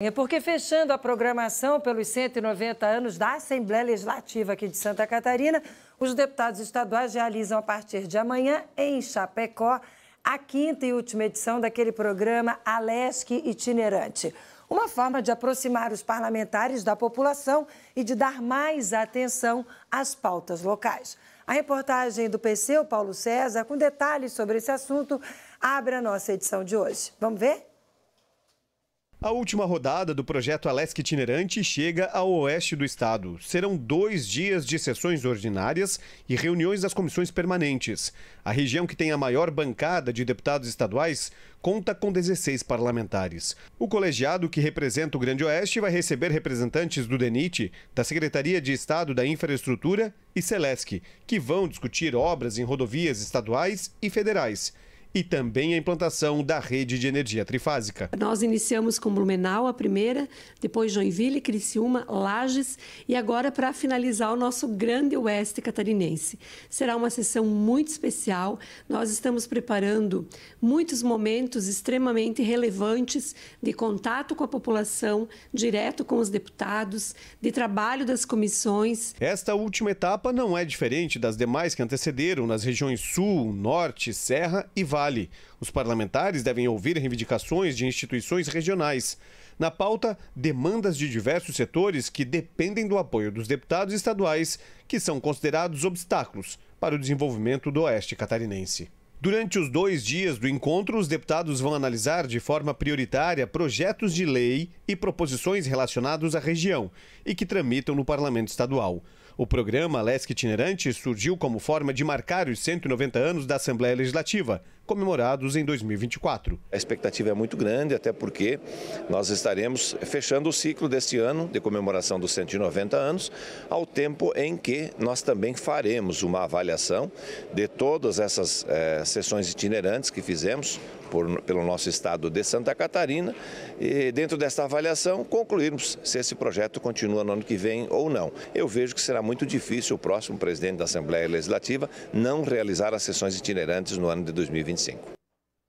É porque fechando a programação pelos 190 anos da Assembleia Legislativa aqui de Santa Catarina, os deputados estaduais realizam a partir de amanhã em Chapecó a quinta e última edição daquele programa Alesc Itinerante. Uma forma de aproximar os parlamentares da população e de dar mais atenção às pautas locais. A reportagem do PC, Paulo César, com detalhes sobre esse assunto, abre a nossa edição de hoje. Vamos ver? A última rodada do projeto Alesc Itinerante chega ao oeste do estado. Serão dois dias de sessões ordinárias e reuniões das comissões permanentes. A região que tem a maior bancada de deputados estaduais conta com 16 parlamentares. O colegiado que representa o Grande Oeste vai receber representantes do DENIT, da Secretaria de Estado da Infraestrutura e Celesc, que vão discutir obras em rodovias estaduais e federais e também a implantação da rede de energia trifásica. Nós iniciamos com Blumenau, a primeira, depois Joinville, Criciúma, Lages e agora para finalizar o nosso grande oeste catarinense. Será uma sessão muito especial. Nós estamos preparando muitos momentos extremamente relevantes de contato com a população, direto com os deputados, de trabalho das comissões. Esta última etapa não é diferente das demais que antecederam nas regiões Sul, Norte, Serra e Vale Vale. Os parlamentares devem ouvir reivindicações de instituições regionais. Na pauta, demandas de diversos setores que dependem do apoio dos deputados estaduais, que são considerados obstáculos para o desenvolvimento do Oeste Catarinense. Durante os dois dias do encontro, os deputados vão analisar de forma prioritária projetos de lei e proposições relacionados à região e que tramitam no Parlamento Estadual. O programa Lesc Itinerante surgiu como forma de marcar os 190 anos da Assembleia Legislativa, comemorados em 2024. A expectativa é muito grande, até porque nós estaremos fechando o ciclo deste ano de comemoração dos 190 anos, ao tempo em que nós também faremos uma avaliação de todas essas é, sessões itinerantes que fizemos por, pelo nosso estado de Santa Catarina e dentro desta avaliação concluirmos se esse projeto continua no ano que vem ou não. Eu vejo que será muito difícil o próximo presidente da Assembleia Legislativa não realizar as sessões itinerantes no ano de 2025.